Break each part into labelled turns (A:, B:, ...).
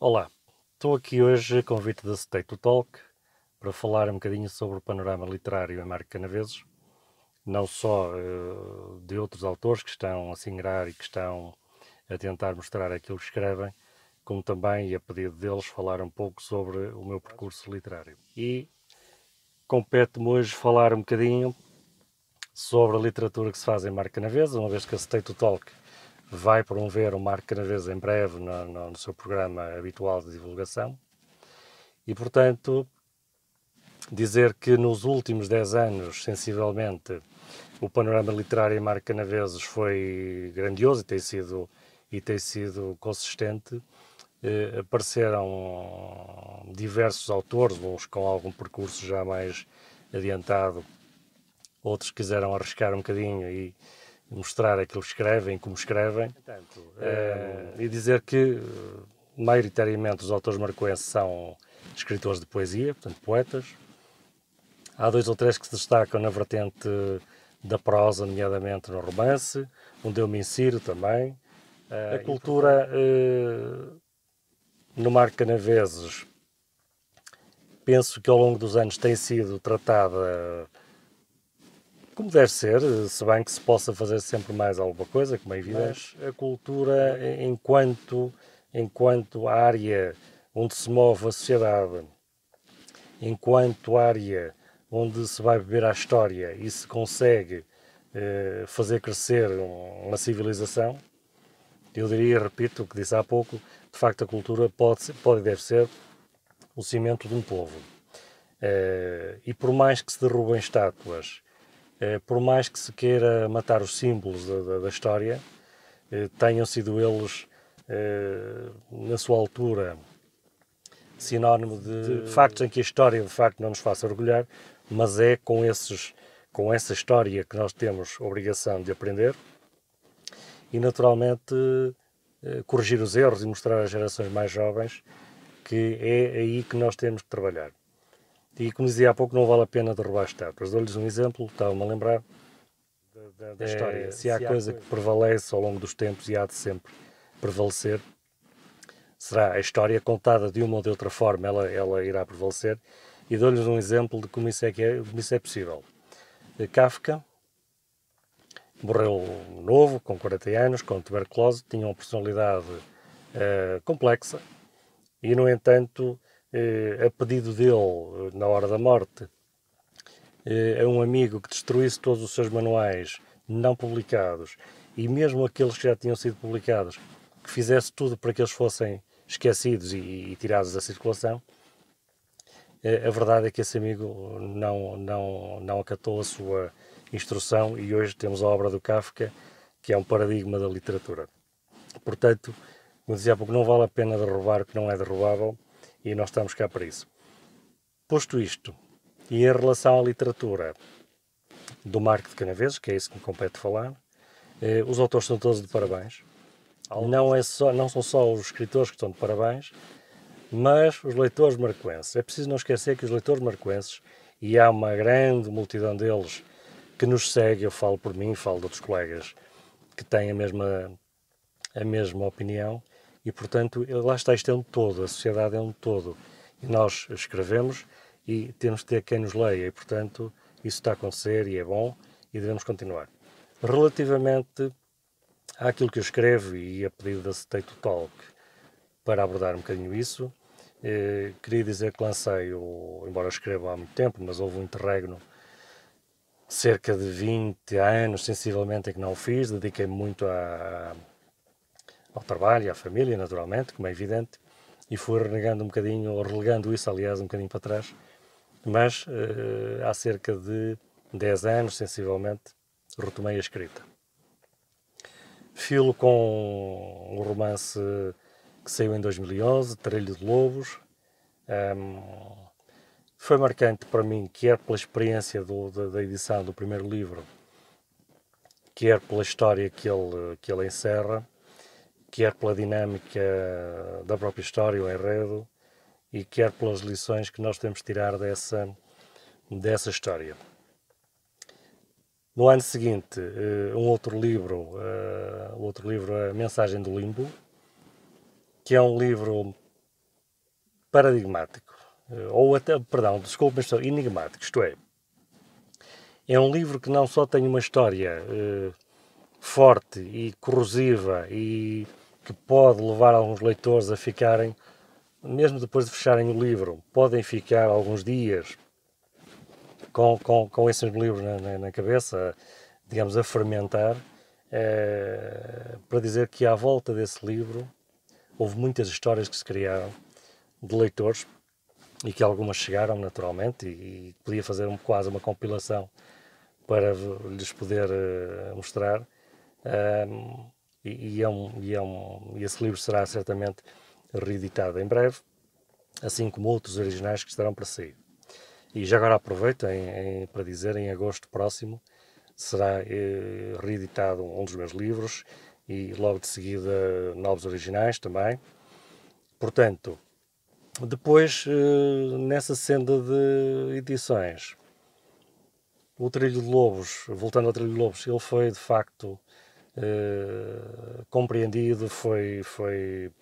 A: Olá, estou aqui hoje a convite da State to Talk para falar um bocadinho sobre o panorama literário em Marco Canaveses, não só uh, de outros autores que estão a se e que estão a tentar mostrar aquilo que escrevem, como também, e a pedido deles, falar um pouco sobre o meu percurso literário. E compete-me hoje falar um bocadinho sobre a literatura que se faz em Marco Canaveses, uma vez que a State to Talk vai promover o Marco Canavês em breve no, no, no, seu programa habitual de divulgação. E, portanto, dizer que nos últimos 10 anos, sensivelmente, o panorama literário em Marco Canaveses foi grandioso e tem sido, e tem sido consistente. Eh, apareceram diversos autores, uns com algum percurso já mais adiantado, outros quiseram arriscar um bocadinho e mostrar aquilo que escrevem, como escrevem, Portanto, é... e dizer que, eh, maioritariamente, os autores marcoenses são escritores de poesia, portanto, poetas. Há dois ou três que se destacam na vertente da prosa, nomeadamente no romance, onde eu me insiro também. Eh, A cultura no mar canaveses, penso que ao longo dos anos tem sido tratada como deve ser, se bem que se possa fazer sempre mais alguma coisa, como é evidente, mas a cultura, é. enquanto, enquanto área onde se move a sociedade, enquanto área onde se vai beber à história e se consegue eh, fazer crescer uma civilização, eu diria, repito o que disse há pouco, de facto a cultura pode, pode e deve ser o cimento de um povo. Eh, e por mais que se derrubem estátuas, eh, por mais que se queira matar os símbolos da, da, da história, eh, tenham sido eles, eh, na sua altura, sinónimo de, de factos em que a história de facto não nos faça orgulhar, mas é com, esses, com essa história que nós temos obrigação de aprender e, naturalmente, corrigir os erros e mostrar às gerações mais jovens que é aí que nós temos que trabalhar. E como dizia há pouco, não vale a pena derrubar as estátuas. Dou-lhes um exemplo, estava-me a lembrar da, da, da é, história. Se há, se coisa há que prevalece ao longo dos tempos e há de sempre prevalecer, será a história contada de uma ou de outra forma, ela, ela irá prevalecer. E dou-lhes um exemplo de como isso é, que é, como isso é possível. Kafka morreu novo, com 40 anos, com tuberculose, tinha uma personalidade uh, complexa e, no entanto, eh, a pedido dele, eh, na hora da morte, eh, a um amigo que destruísse todos os seus manuais não publicados e mesmo aqueles que já tinham sido publicados, que fizesse tudo para que eles fossem esquecidos e, e tirados da circulação, a verdade é que esse amigo não, não, não acatou a sua instrução e hoje temos a obra do Kafka, que é um paradigma da literatura. Portanto, como dizia há pouco, não vale a pena derrubar o que não é derrubável, e nós estamos cá para isso. Posto isto, e em relação à literatura do Marco de Canaveses, que é isso que me compete falar, eh, os autores são todos de parabéns. Não, é só, não são só os escritores que estão de parabéns, mas os leitores marcoenses. É preciso não esquecer que os leitores marcoenses, e há uma grande multidão deles que nos segue, eu falo por mim, falo de outros colegas que têm a mesma, a mesma opinião, e, portanto, lá está, isto é um todo, a sociedade é um todo. E nós escrevemos e temos de ter quem nos leia, e, portanto, isso está a acontecer e é bom e devemos continuar. Relativamente àquilo que eu escrevo e a pedido da State Talk para abordar um bocadinho isso, eh, queria dizer que lancei, o, embora escreva há muito tempo, mas houve um interregno cerca de 20 anos, sensivelmente, em que não o fiz, dediquei-me muito à, ao trabalho à família, naturalmente, como é evidente, e fui renegando um bocadinho, ou relegando isso, aliás, um bocadinho para trás. Mas uh, há cerca de 10 anos, sensivelmente, retomei a escrita. Filo com um romance que saiu em 2011, Trilho de Lobos. Um, foi marcante para mim, quer pela experiência do, da, da, edição do primeiro livro, quer pela história que ele, que ele encerra, quer pela dinâmica da própria história, o enredo, e quer pelas lições que nós temos de tirar dessa, dessa história. No ano seguinte, eh, um outro livro, o eh, outro livro é A Mensagem do Limbo, que é um livro paradigmático, eh, ou até, perdão, desculpe, mas enigmático, isto é, é um livro que não só tem uma história forte e corrosiva e que pode levar alguns leitores a ficarem, mesmo depois de fecharem o livro, podem ficar alguns dias com, com, com esses livros na, na, na cabeça, digamos, a fermentar, é, para dizer que à volta desse livro houve muitas histórias que se criaram de leitores e que algumas chegaram naturalmente e, e podia fazer um, quase uma compilação para lhes poder uh, mostrar. E, é um, e, é um, e esse livro será certamente reeditado em breve, assim como outros originais que estarão para sair. E já agora aproveito em, em, para dizer, em agosto próximo será eh, reeditado um dos meus livros e logo de seguida novos originais também. Portanto, depois eh, nessa senda de edições, o Trilho de Lobos, voltando ao Trilho de Lobos, ele foi de facto eh, compreendido, foi, foi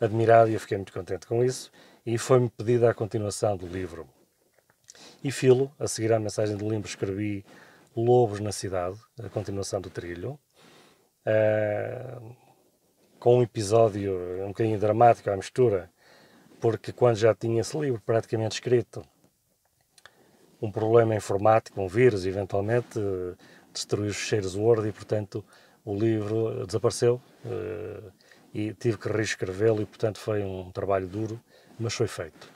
A: admirado e eu fiquei muito contente com isso. E foi-me pedida a continuação do livro. E filo, a seguir à mensagem do livro, escrevi Lobos na Cidade, a continuação do trilho, uh, com um episódio um bocadinho dramático à mistura, porque quando já tinha esse livro praticamente escrito, um problema informático, um vírus, eventualmente, destruiu os cheiros Word e, portanto, o livro desapareceu eh, e tive que reescrevê-lo e, portanto, foi um trabalho duro, mas foi feito.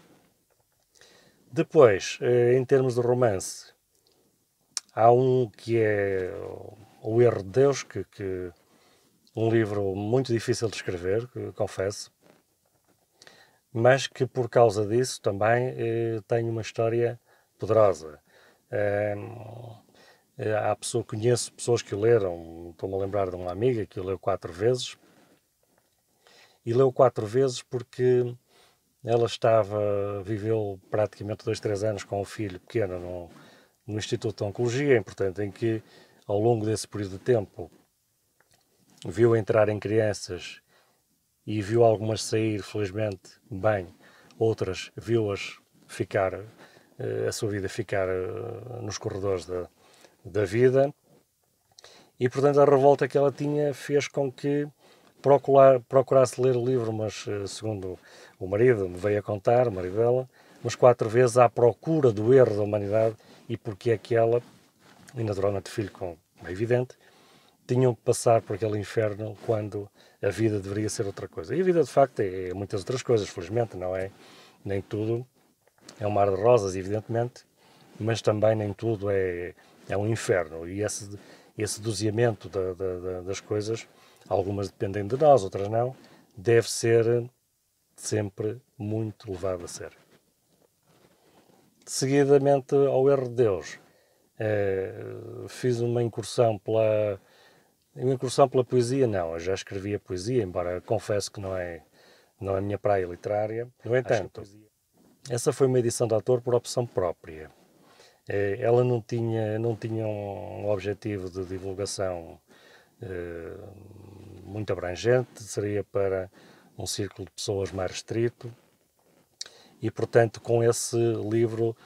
A: Depois, eh, em termos de romance, há um que é O Erro de Deus, que, que um livro muito difícil de escrever, confesso, mas que por causa disso também eh, tem uma história poderosa. Ehm, eh, há pessoa, conheço pessoas que o leram, estou-me a lembrar de uma amiga que o leu quatro vezes, e leu quatro vezes porque ela estava, viveu praticamente dois, três anos com o filho pequeno no, no Instituto de Oncologia, importante em que ao longo desse período de tempo viu entrar em crianças e viu algumas sair, felizmente, bem, outras viu-as ficar, eh, a sua vida ficar eh, nos corredores da, da vida. E, portanto, a revolta que ela tinha fez com que procurar, procurasse ler o livro, mas, eh, segundo o marido, me veio a contar, o marido dela, umas quatro vezes à procura do erro da humanidade e porque é que ela, e naturalmente filho, como é evidente, tinham que passar por aquele inferno quando a vida deveria ser outra coisa. E a vida, de facto, é, é muitas outras coisas, felizmente, não é? Nem tudo é um mar de rosas, evidentemente, mas também nem tudo é é um inferno. E esse, esse doseamento da, da, das coisas, algumas dependem de nós, outras não, deve ser sempre muito levado a sério. Seguidamente ao erro de Deus. É, fiz uma incursão pela uma incursão pela poesia não eu já escrevia poesia embora confesso que não é não é a minha praia literária no entanto poesia... essa foi uma edição de autor por opção própria eh, ela não tinha, não tinha um objetivo de divulgação eh, muito abrangente, seria para um círculo de pessoas mais restrito, e portanto, com esse livro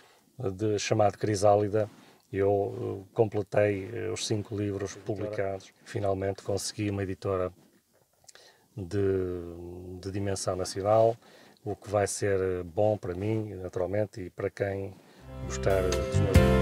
A: de, chamado Crisálida, eu eh, completei os cinco livros publicados. Finalmente consegui uma editora de, de dimensão nacional, o que vai ser bom para mim, naturalmente, e para quem куштары